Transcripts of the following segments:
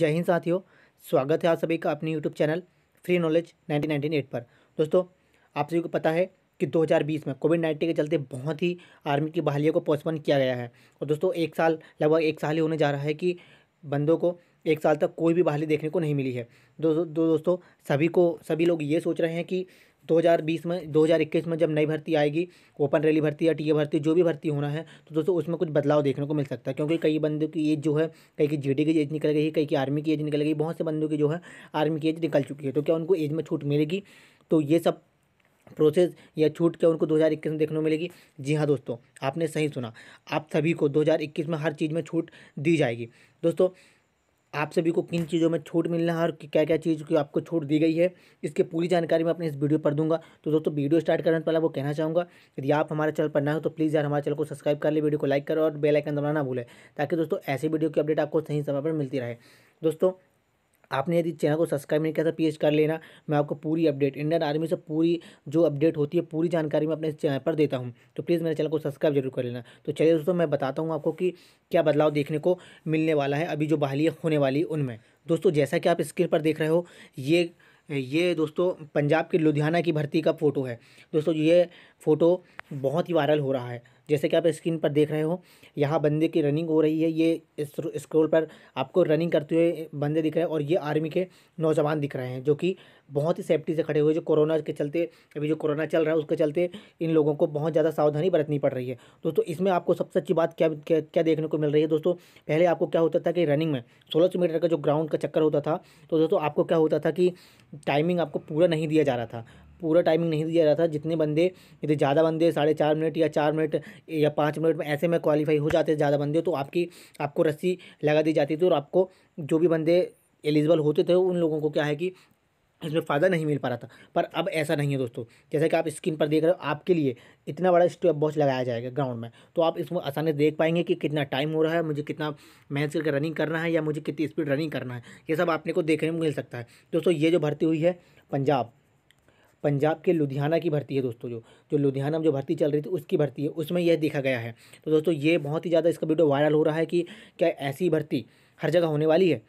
जय हिंद साथियों स्वागत है आप सभी का अपने YouTube channel free knowledge nineteen nineteen eight पर दोस्तों आप सभी को पता है कि 2020 में कोविड नाइन्टीन के चलते बहुत ही आर्मी की बहालियों को पोस्टपोन किया गया है और दोस्तों एक साल लगभग एक साल ही होने जा रहा है कि बंदों को एक साल तक कोई भी बहाली देखने को नहीं मिली है दो, दो, दोस्तों सभी को सभी लोग ये सोच रहे हैं कि 2020 में 2021 में जब नई भर्ती आएगी ओपन रैली भर्ती या टीए भर्ती जो भी भर्ती होना है तो दोस्तों उसमें कुछ बदलाव देखने को मिल सकता है क्योंकि कई बंदों की एज जो है कई की जीडी की एज निकल गई है कई की आर्मी की एज निकल गई बहुत से बंदों की जो है आर्मी की एज निकल चुकी है तो क्या उनको एज में छूट मिलेगी तो ये सब प्रोसेस या छूट क्या उनको 2021 में देखने को मिलेगी जी हाँ दोस्तों आपने सही सुना आप सभी को 2021 में हर चीज़ में छूट दी जाएगी दोस्तों आप सभी को किन चीज़ों में छूट मिलना है और क्या क्या चीज़ की आपको छूट दी गई है इसकी पूरी जानकारी मैं अपने इस वीडियो पर दूंगा तो दोस्तों वीडियो स्टार्ट करने पहले वो कहना चाहूँगा यदि आप हमारे चैनल पर ना हो तो प्लीज़ यार हमारे चैनल को सब्सक्राइब कर ले वीडियो को लाइक करो और बेलाइकन दबाना ना भूलें ताकि दोस्तों ऐसी वीडियो की अपडेट आपको सही समय पर मिलती रहे दोस्तों आपने यदि चैनल को सब्सक्राइब नहीं किया था तो प्लीज़ कर लेना मैं आपको पूरी अपडेट इंडियन आर्मी से पूरी जो अपडेट होती है पूरी जानकारी मैं अपने चैनल पर देता हूँ तो प्लीज़ मेरे चैनल को सब्सक्राइब जरूर कर लेना तो चलिए दोस्तों मैं बताता हूँ आपको कि क्या बदलाव देखने को मिलने वाला है अभी जो बहालियाँ होने वाली उनमें दोस्तों जैसा कि आप स्क्रीन पर देख रहे हो ये ये दोस्तों पंजाब के लुधियाना की भर्ती का फ़ोटो है दोस्तों ये फ़ोटो बहुत ही वायरल हो रहा है जैसे कि आप स्क्रीन पर देख रहे हो यहाँ बंदे की रनिंग हो रही है ये स्क्रोल पर आपको रनिंग करते हुए बंदे दिख रहे हैं और ये आर्मी के नौजवान दिख रहे हैं जो कि बहुत ही सेफ्टी से खड़े हुए जो कोरोना के चलते अभी जो कोरोना चल रहा है उसके चलते इन लोगों को बहुत ज़्यादा सावधानी बरतनी पड़ रही है दोस्तों इसमें आपको सबसे अच्छी बात क्या क्या, क्या देखने को मिल रही है दोस्तों पहले आपको क्या होता था कि रनिंग में सोलह सौ मीटर का जो ग्राउंड का चक्कर होता था तो दोस्तों आपको क्या होता था कि टाइमिंग आपको पूरा नहीं दिया जा रहा था पूरा टाइमिंग नहीं दिया जाता जितने बंदे यदि ज़्यादा बंदे साढ़े चार मिनट या चार मिनट या पाँच मिनट में ऐसे में क्वालिफाई हो जाते ज़्यादा बंदे तो आपकी आपको रस्सी लगा दी जाती थी और आपको जो भी बंदे एलिजिबल होते थे उन लोगों को क्या है कि इसमें फ़ायदा नहीं मिल पा रहा था पर अब ऐसा नहीं है दोस्तों जैसा कि आप स्क्रीन पर देख रहे हो आपके लिए इतना बड़ा स्टेप बॉक्स लगाया जाएगा ग्राउंड में तो आप इसमें आसानी से देख पाएंगे कि कितना टाइम हो रहा है मुझे कितना मेहनत करके रनिंग करना है या मुझे कितनी स्पीड रनिंग करना है ये सब आपने को देखने को मिल सकता है दोस्तों ये जो भर्ती हुई है पंजाब पंजाब के लुधियाना की भर्ती है दोस्तों जो जो लुधियाना में जो भर्ती चल रही थी उसकी भर्ती है उसमें यह देखा गया है तो दोस्तों ये बहुत ही ज़्यादा इसका वीडियो वायरल हो रहा है कि क्या ऐसी भर्ती हर जगह होने वाली है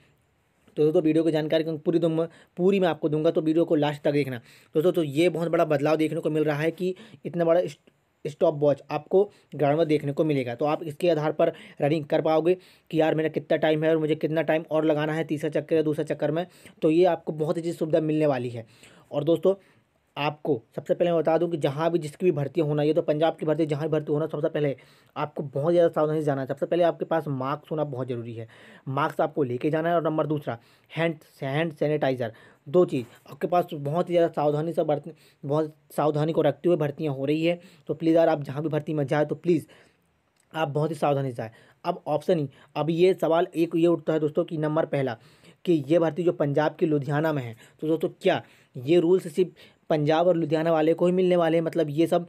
तो दोस्तों वीडियो की जानकारी पूरी दूँ पूरी मैं आपको दूंगा तो वीडियो को लास्ट तक देखना दोस्तों तो ये बहुत बड़ा बदलाव देखने को मिल रहा है कि इतना बड़ा स्टॉप वॉच आपको ग्राउंड में देखने को मिलेगा तो आप इसके आधार पर रनिंग कर पाओगे कि यार मेरा कितना टाइम है और मुझे कितना टाइम और लगाना है तीसरा चक्कर या दूसरा चक्कर में तो ये आपको बहुत अच्छी सुविधा मिलने वाली है और दोस्तों आपको सबसे पहले मैं बता दूं कि जहाँ भी जिसकी भी भर्ती होना ये तो पंजाब की भर्ती जहाँ भी भर्ती होना सबसे पहले आपको बहुत ज़्यादा सावधानी से जाना है सबसे पहले आपके पास मास्क होना बहुत ज़रूरी है मास्क आपको लेके जाना है और नंबर दूसरा हैंड हैंड सैनिटाइज़र दो चीज़ आपके पास बहुत ही ज़्यादा सावधानी से बरत बहुत सावधानी को रखते हुए भर्तियाँ हो रही है तो प्लीज़ यार आप जहाँ भी भर्ती में जाए तो प्लीज़ आप बहुत ही सावधानी से जाए अब ऑप्शन ही e, अब ये सवाल एक ये उठता है दोस्तों कि नंबर पहला कि ये भर्ती जो पंजाब के लुधियाना में है तो दोस्तों क्या ये रूल्स सिर्फ पंजाब और लुधियाना वाले को ही मिलने वाले हैं मतलब ये सब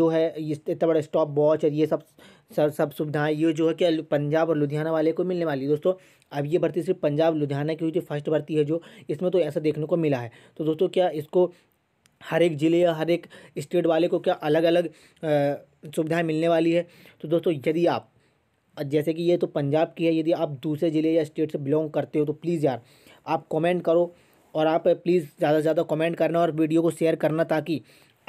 जो है इतना बड़ा स्टॉप वॉच और ये सब सब सब सुविधाएं ये जो है कि पंजाब और लुधियाना वाले को मिलने वाली है दोस्तों अब ये भर्ती सिर्फ पंजाब लुधियाना की हुई जो फर्स्ट भर्ती है जो इसमें तो ऐसा देखने को मिला है तो दोस्तों क्या इसको हर एक ज़िले या हर एक स्टेट वाले को क्या अलग अलग सुविधाएँ मिलने वाली है तो दोस्तों यदि आप जैसे कि ये तो पंजाब की है यदि आप दूसरे ज़िले या स्टेट से बिलोंग करते हो तो प्लीज़ यार आप कमेंट करो और आप प्लीज़ ज़्यादा से ज़्यादा कमेंट करना और वीडियो को शेयर करना ताकि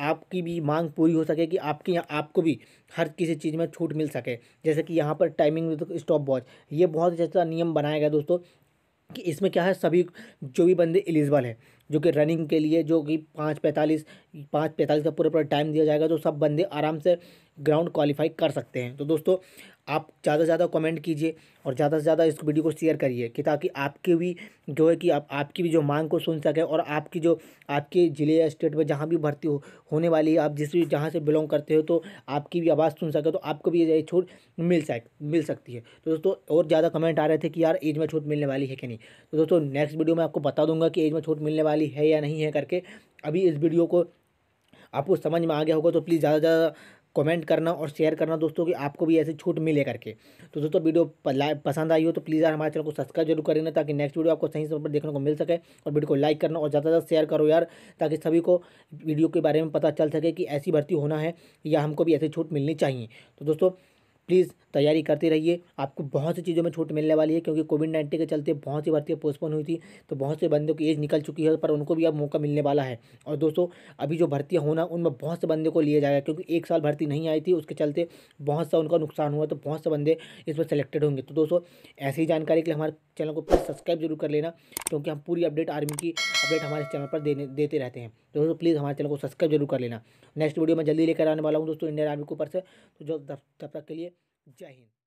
आपकी भी मांग पूरी हो सके कि आपके यहाँ आपको भी हर किसी चीज़ में छूट मिल सके जैसे कि यहाँ पर टाइमिंग तो स्टॉप वॉच ये बहुत जैसा अच्छा नियम बनाया गया दोस्तों कि इसमें क्या है सभी जो भी बंदे एलिजिबल हैं जो कि रनिंग के लिए जो कि पाँच पैंतालीस पाँच पैंतालीस का पूरा पूरा टाइम दिया जाएगा तो सब बंदे आराम से ग्राउंड क्वालिफाई कर सकते हैं तो दोस्तों आप ज़्यादा से ज़्यादा कमेंट कीजिए और ज़्यादा से ज़्यादा इस वीडियो को शेयर करिए कि ताकि आपकी भी जो है कि आप आपकी भी जो मांग को सुन सकें और आपकी जो आपके ज़िले या स्टेट में जहाँ भी भर्ती हो होने वाली है आप जिस भी जहाँ से बिलोंग करते हो तो आपकी भी आवाज़ सुन सके तो आपको भी ये छूट मिल सक मिल सकती है तो दोस्तों और ज़्यादा कमेंट आ रहे थे कि यार एज में छूट मिलने वाली है कि नहीं तो दोस्तों नेक्स्ट वीडियो में आपको बता दूंगा कि एज में छूट मिलने वाली वाली है या नहीं है करके अभी इस वीडियो को आपको समझ में आ गया होगा तो प्लीज़ ज़्यादा से ज़्यादा कमेंट करना और शेयर करना दोस्तों कि आपको भी ऐसी छूट मिले करके तो दोस्तों वीडियो पसंद आई हो तो प्लीज़ यार हमारे चैनल को सब्सक्राइब जरूर कर लेना ताकि नेक्स्ट वीडियो आपको सही समय पर देखने को मिल सके और वीडियो को लाइक करना और ज़्यादा से ज़्यादा शेयर करो यार ताकि सभी को वीडियो के बारे में पता चल सके कि ऐसी भर्ती होना है या हमको भी ऐसी छूट मिलनी चाहिए तो दोस्तों प्लीज़ तैयारी करते रहिए आपको बहुत सी चीज़ों में छूट मिलने वाली है क्योंकि कोविड नाइन्टीन के चलते बहुत सी भर्तियाँ पोस्टपोन हुई थी तो बहुत से बंदों की एज निकल चुकी है पर उनको भी अब मौका मिलने वाला है और दोस्तों अभी जो भर्तियाँ होना उनमें बहुत से बंदे को लिया जाएगा क्योंकि एक साल भर्ती नहीं आई थी उसके चलते बहुत सा उनका नुकसान हुआ तो बहुत से बंदे इसमें सेलेक्टेड होंगे तो दोस्तों ऐसी जानकारी के लिए हमारे चैनल को प्लीज़ सब्सक्राइब जरूर कर लेना क्योंकि हम पूरी अपडेट आर्मी की अपडेट हमारे चैनल पर देने देते रहते हैं तो दोस्तों प्लीज़ हमारे चैनल को सब्सक्राइब जरूर कर लेना नेक्स्ट वीडियो मैं जल्दी लेकर आने वाला हूँ दोस्तों इंडियन आर्मी के ऊपर से तो जो तब तक के लिए जय हिंद